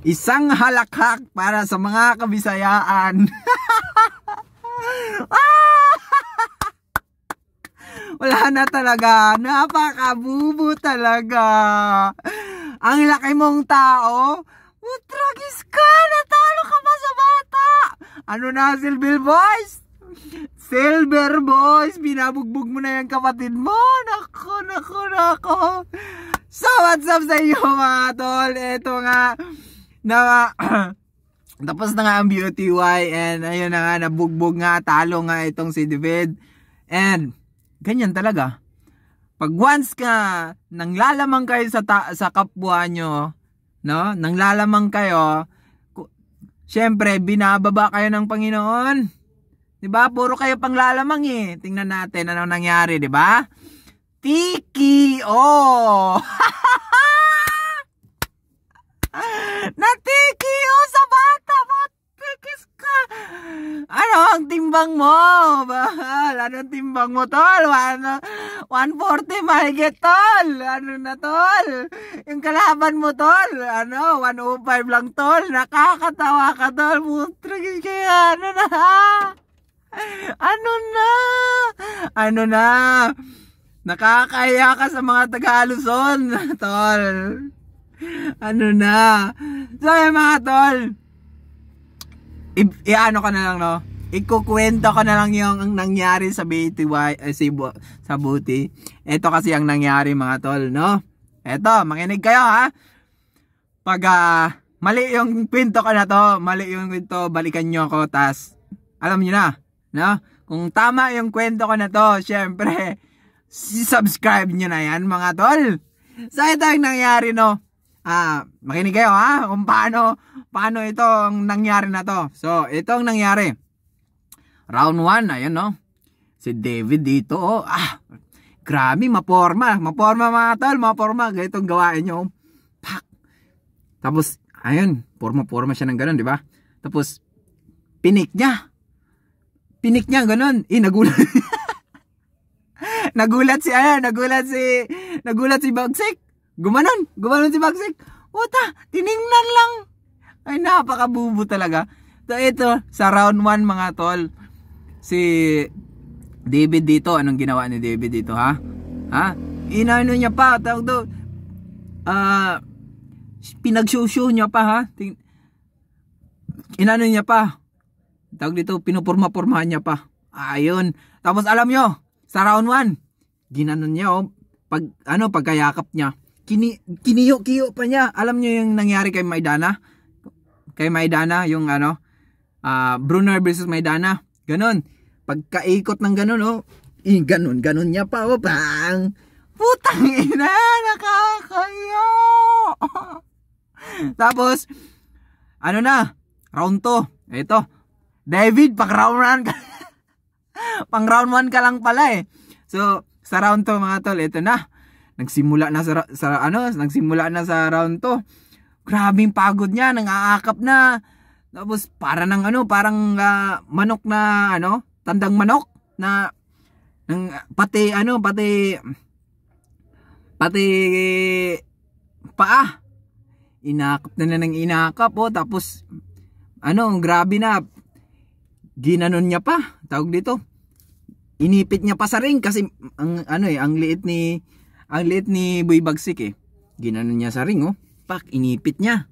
Isang halakhak para sa mga kabisayaan. Ah! Wala na talaga. Napakabubo talaga. Ang laki mong tao. Mutragis ka. Natalo ka pa sa bata. Ano na, Silbil Boys? Silver Boys, binabugbog mo na yung kapatid mo. Nako, nako, nako. So, what's up sa inyo mga tol? Ito nga, na tapos na nga ang BOTY and ayun na nga nabugbog nga talo nga itong si David and ganyan talaga pag once ka nang lalamang kayo sa sa kapwa nyo no nang lalamang kayo syempre binababa kayo ng Panginoon 'di ba puro kayo panglalamang eh tingnan natin ano nangyari 'di ba Tiki oh Natiki! Oh, sa bata! Tikis ka! Ano ang timbang mo? Mahal, Ano timbang mo, tol? Ano? 140 mahigit, tol! Ano na, tol? Yung kalaban mo, tol? Ano? 105 lang, tol? Nakakatawa ka, tol! Mutrigin kaya, ano na, ha? Ano na? Ano na? Nakakaya ka sa mga taga Luzon, tol. ano na. So, yun, mga tol. I- i-ano ka na lang, no? Ikukwento ko na lang yung ang nangyari sa BTY, eh, si Bu- sa Buti. Ito kasi ang nangyari, mga tol, no? Ito, makinig kayo, ha? Pag, uh, mali yung kwento ko na to, mali yung kwento, balikan nyo ako, tas, alam nyo na, no? Kung tama yung kwento ko na to, syempre, subscribe nyo na yan, mga tol. So, ito yung nangyari, no? Ah, makinig kayo ha kung paano paano itong nangyari na to. So, itong nangyari. Round 1, ayun no. Si David dito, oh, ah, grabe, maporma. Maporma mga tol, maporma. Ganitong gawain nyo. Oh. Pak. Tapos, ayun, porma-porma siya ng ganun, di ba? Tapos, pinik niya. Pinik niya, ganun. Eh, nagulat. nagulat si, ayun, nagulat si, nagulat si Bagsik Gumanon. Gumanon si Bagsik. Puta, tiningnan lang. Ay, napakabubo talaga. So, ito, sa round 1 mga tol, si David dito, anong ginawa ni David dito, ha? Ha? Inano niya pa, tawag daw, ah, uh, pinagsusyo niya pa, ha? inano niya pa, tawag dito, pinupurma-purmahan niya pa. Ayun. Tapos alam nyo, sa round 1, ginanon niya, oh, pag, ano, pagkayakap niya kini, kiniyo-kiyo pa niya. Alam niyo yung nangyari kay Maidana? Kay Maidana, yung ano, uh, Brunner versus Maidana. Ganon. Pagkaikot ng ganon, oh. Eh, ganon, ganon niya pa, oh. Bang! Putang ina, nakakayo! Tapos, ano na, round 2. Ito, David, pag round 1 ka, pang round 1 ka lang pala eh. So, sa round 2 mga tol, ito na. Nagsimula na sa, sa ano, nagsimula na sa round to. Grabing pagod niya, nangaakap na. Tapos para nang ano, parang uh, manok na ano, tandang manok na ng pati ano, pati pati paa. Inakap na na ng inakap oh, tapos ano, grabe na ginanon niya pa, tawag dito. Inipit niya pa sa ring kasi ang ano eh, ang liit ni ang liit ni Boy Bagsik eh. Ginano niya sa ring oh. Pak, inipit niya.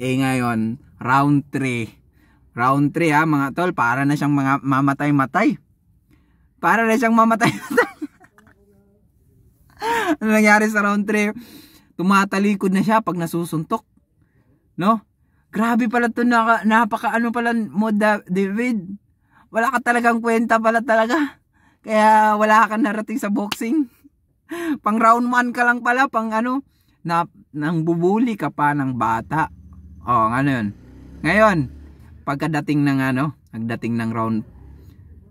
Eh ngayon, round 3. Round 3 ha ah, mga tol. Para na siyang mga mamatay-matay. Para na siyang mamatay-matay. ano nangyari sa round 3? Tumatalikod na siya pag nasusuntok. No? Grabe pala to, naka, napaka ano pala mo David. Wala ka talagang kwenta pala talaga. Kaya wala ka narating sa boxing. pang round 1 ka lang pala, pang ano, na, nang bubuli ka pa ng bata. O, ano yun. Ngayon, pagkadating ng ano, pagdating ng round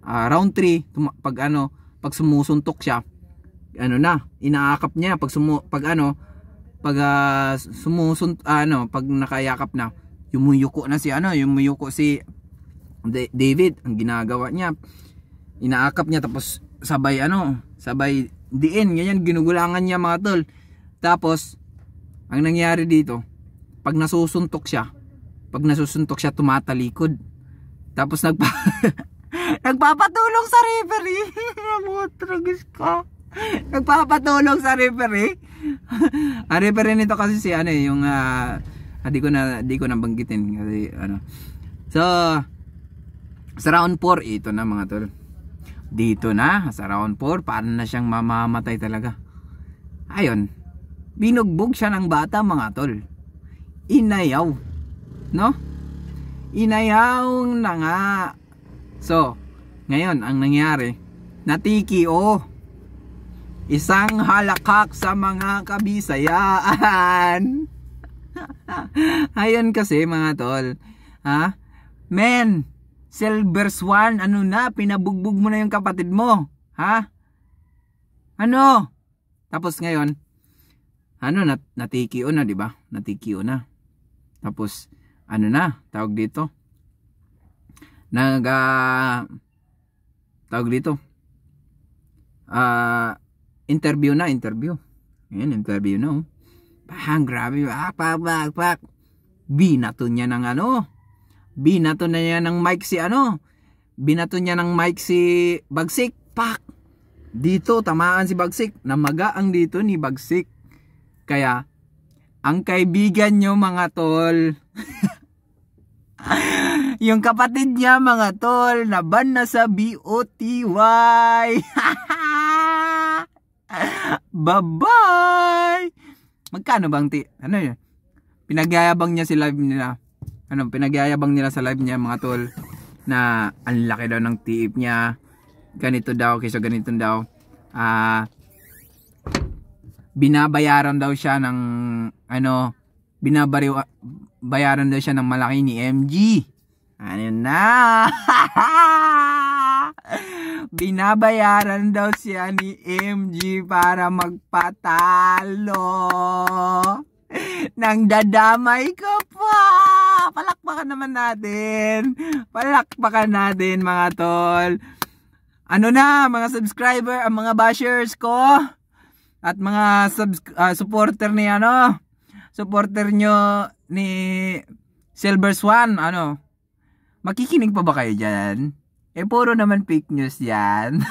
uh, round 3, pag ano, pag sumusuntok siya, ano na, inaakap niya pag sumu pag ano, pag uh, ah, sumusunt uh, ah, ano, pag nakayakap na, yumuyuko na si ano, yumuyuko si David ang ginagawa niya. Inaakap niya tapos sabay ano, sabay diin, end, ganyan, ginugulangan niya mga tol. Tapos, ang nangyari dito, pag nasusuntok siya, pag nasusuntok siya, tumatalikod. Tapos nagpa nagpapatulong sa referee. Namutragis ka. Nagpapatulong sa referee. ang referee nito kasi si ano eh, yung uh, ah, hindi ah, ko na hindi ko na banggitin kasi ano. So sa round 4 ito na mga tol dito na sa round 4 para na siyang mamamatay talaga ayun binugbog siya ng bata mga tol inayaw no inayaw na nga so ngayon ang nangyari natiki o oh, isang halakak sa mga kabisayaan ayun kasi mga tol ha men Silver Swan, ano na, pinabugbog mo na yung kapatid mo. Ha? Ano? Tapos ngayon, ano, na natikio na, di ba? Natikio na. Tapos, ano na, tawag dito. Nag, uh, tawag dito. Uh, interview na, interview. Ayan, interview na, oh. Pahang, grabe, pak, ah, pak, pak, pak. Binato niya ng ano, Binato na niya ng mic si ano. Binato niya ng mic si Bagsik. Pak! Dito, tamaan si Bagsik. Namaga ang dito ni Bagsik. Kaya, ang kaibigan nyo mga tol. yung kapatid niya mga tol, naban na sa BOTY. Bye-bye! Magkano bang ti? Ano yun? Pinagyayabang niya si live nila ano, pinagyayabang nila sa live niya mga tol na ang laki daw ng tiip niya. Ganito daw, kaysa ganito daw. Ah, uh, binabayaran daw siya ng ano, binabariw bayaran daw siya ng malaki ni MG. Ano na? binabayaran daw siya ni MG para magpatalo. Nang dadamay ko pa! Palakpakan naman natin! Palakpakan natin mga tol! Ano na mga subscriber, ang mga bashers ko at mga subs uh, supporter ni ano, supporter nyo ni Silver Swan, ano, makikinig pa ba kayo dyan? Eh, puro naman fake news yan.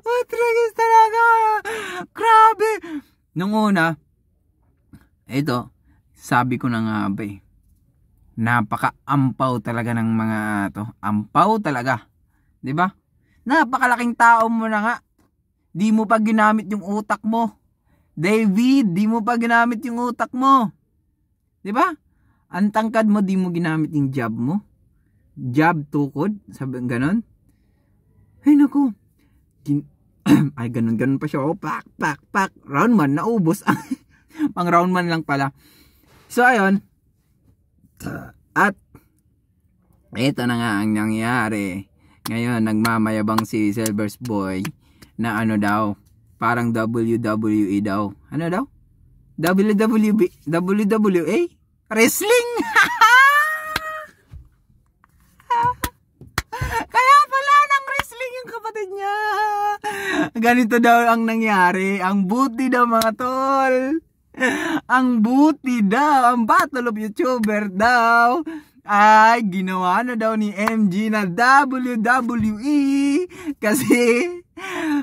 Utragas talaga! Crap! Nung una, ito, sabi ko na nga ba eh, napaka-ampaw talaga ng mga to. Ampaw talaga. 'Di ba? Napakalaking tao mo na nga. Di mo pa ginamit yung utak mo. David, di mo pa ginamit yung utak mo. 'Di ba? Ang tangkad mo, di mo ginamit yung job mo. Job tukod, sabi ganon. Ay hey, nako. Gin ay ganun-ganun pa siya. Oh, pak, pak, pak. Round man, naubos. Pang round man lang pala. So, ayun. At, ito na nga ang nangyari. Ngayon, nagmamayabang si Silver's Boy na ano daw, parang WWE daw. Ano daw? WWE, WWE? Wrestling! Ganito daw ang nangyari. Ang buti daw mga tol. Ang buti daw. Ang battle of YouTuber daw ay ginawa na daw ni MG na WWE kasi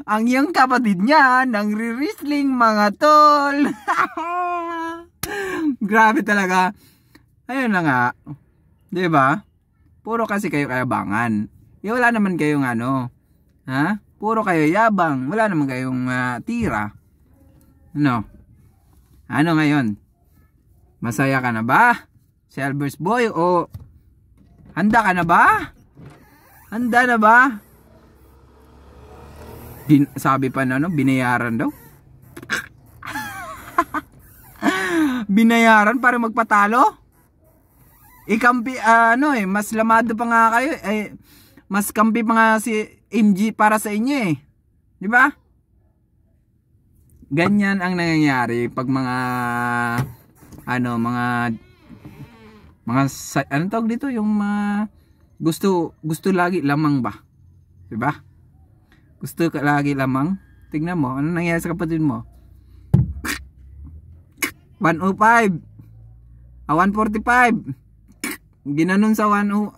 ang iyong kapatid niya nang re-wrestling mga tol. Grabe talaga. Ayun na nga. 'Di ba? Puro kasi kayo kayabangan. Eh wala naman kayong ano. Ha? Puro kayo yabang. Wala naman kayong uh, tira. Ano? Ano ngayon? Masaya ka na ba? Si Boy o handa ka na ba? Handa na ba? Din, sabi pa na ano, binayaran daw. binayaran para magpatalo? Ikampi, uh, ano eh, mas lamado pa nga kayo. Eh, mas kampi pa nga si MG para sa inyo eh. 'Di ba? Ganyan ang nangyayari pag mga ano, mga mga ano tawag dito yung mga gusto gusto lagi lamang ba? 'Di ba? Gusto ka lagi lamang. Tingnan mo, ano nangyayari sa kapatid mo? 105 ah, 145 ginanon sa 105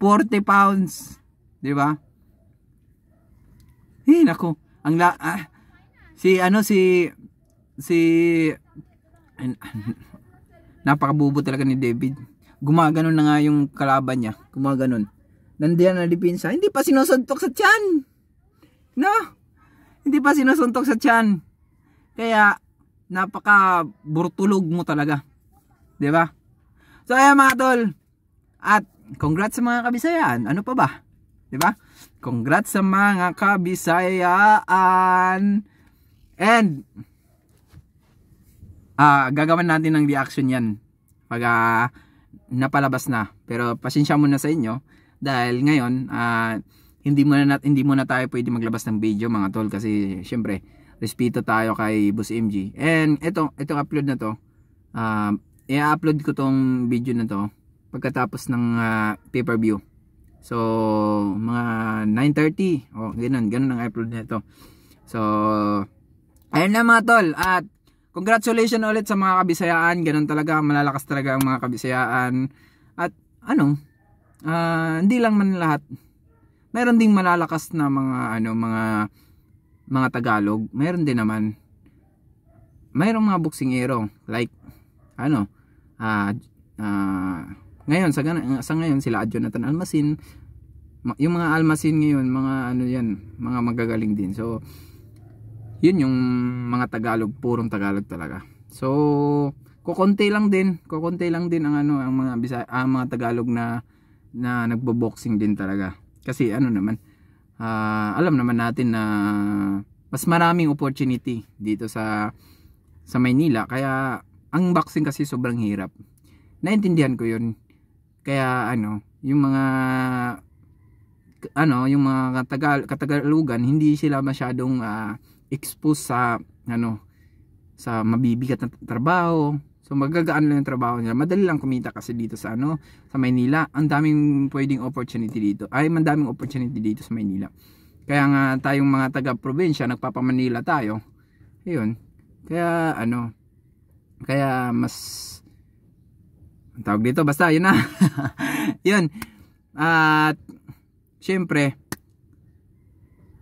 40 pounds. Di ba? Hey, eh, nako. Ang la ah, si ano si si an, napakabubo talaga ni David. Gumagano na nga yung kalaban niya. Gumaganon. Nandiyan na depensa. Hindi pa sinusuntok sa tiyan. No? Hindi pa sinusuntok sa tiyan. Kaya napaka burtulog mo talaga. 'Di ba? So ayan mga tol. At congrats sa mga kabisayan. Ano pa ba? 'Di ba? Congrats sa mga kabisayan. And ah uh, gagawin natin ng reaction 'yan pag uh, napalabas na. Pero pasensya muna sa inyo dahil ngayon uh, hindi muna nat hindi muna tayo pwedeng maglabas ng video mga tol kasi syempre respeto tayo kay Boss MG. And ito itong upload na to. Uh, i-upload ko tong video na to pagkatapos ng uh, pay-per-view. So, mga 9.30, o oh, ganun, ganun ang upload nito. So, ayun na mga tol, at congratulations ulit sa mga kabisayaan, ganun talaga, malalakas talaga ang mga kabisayaan. At ano, uh, hindi lang man lahat, meron ding malalakas na mga ano, mga mga Tagalog, meron din naman mayroong mga boxingero like ano uh, uh, ngayon sa, sa ngayon sila Jonathan Almasin, yung mga Almasin ngayon, mga ano 'yan, mga magagaling din. So yun yung mga Tagalog, purong Tagalog talaga. So kokonti lang din, kokonti lang din ang ano ang mga Bisaya, ang mga Tagalog na na nagbo-boxing din talaga. Kasi ano naman, uh, alam naman natin na mas maraming opportunity dito sa sa Maynila kaya ang boxing kasi sobrang hirap. Naintindihan ko 'yun kaya ano, yung mga ano, yung mga Katagal Katagalugan hindi sila masyadong uh, exposed sa ano sa mabibigat na trabaho. So magagaan lang yung trabaho nila. Madali lang kumita kasi dito sa ano, sa Maynila. Ang daming pwedeng opportunity dito. Ay, ang daming opportunity dito sa Maynila. Kaya nga tayong mga taga-probinsya, nagpapamanila tayo. Ayun. Kaya ano, kaya mas tawag dito basta yun na yun at syempre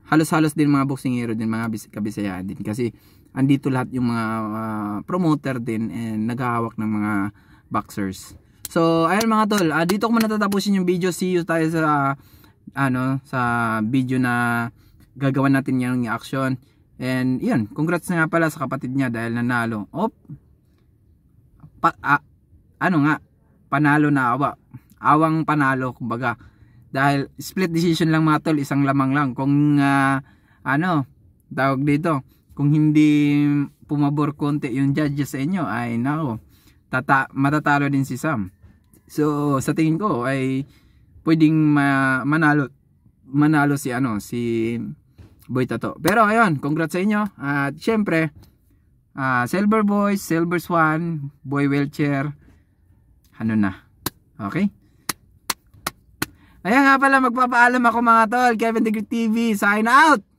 halos-halos din mga boksingero din mga kabisayaan din kasi andito lahat yung mga uh, promoter din and naghahawak ng mga boxers so ayun mga tol uh, dito ko muna tatapusin yung video see you tayo sa uh, ano sa video na gagawa natin yung action and yun congrats nga pala sa kapatid niya dahil nanalo op pa, uh, ano nga, panalo na awa. Awang panalo, kumbaga. Dahil split decision lang mga tol, isang lamang lang. Kung uh, ano, tawag dito, kung hindi pumabor konti yung judges sa inyo, ay nako, tata matatalo din si Sam. So, sa tingin ko ay pwedeng ma manalo manalo si ano, si Boy Tato. Pero ayun, congrats sa inyo. At syempre, uh, Silver Boys, Silver Swan, Boy Wheelchair, ano na. Okay? Ayan nga pala, magpapaalam ako mga tol. Kevin Degree TV, sign out!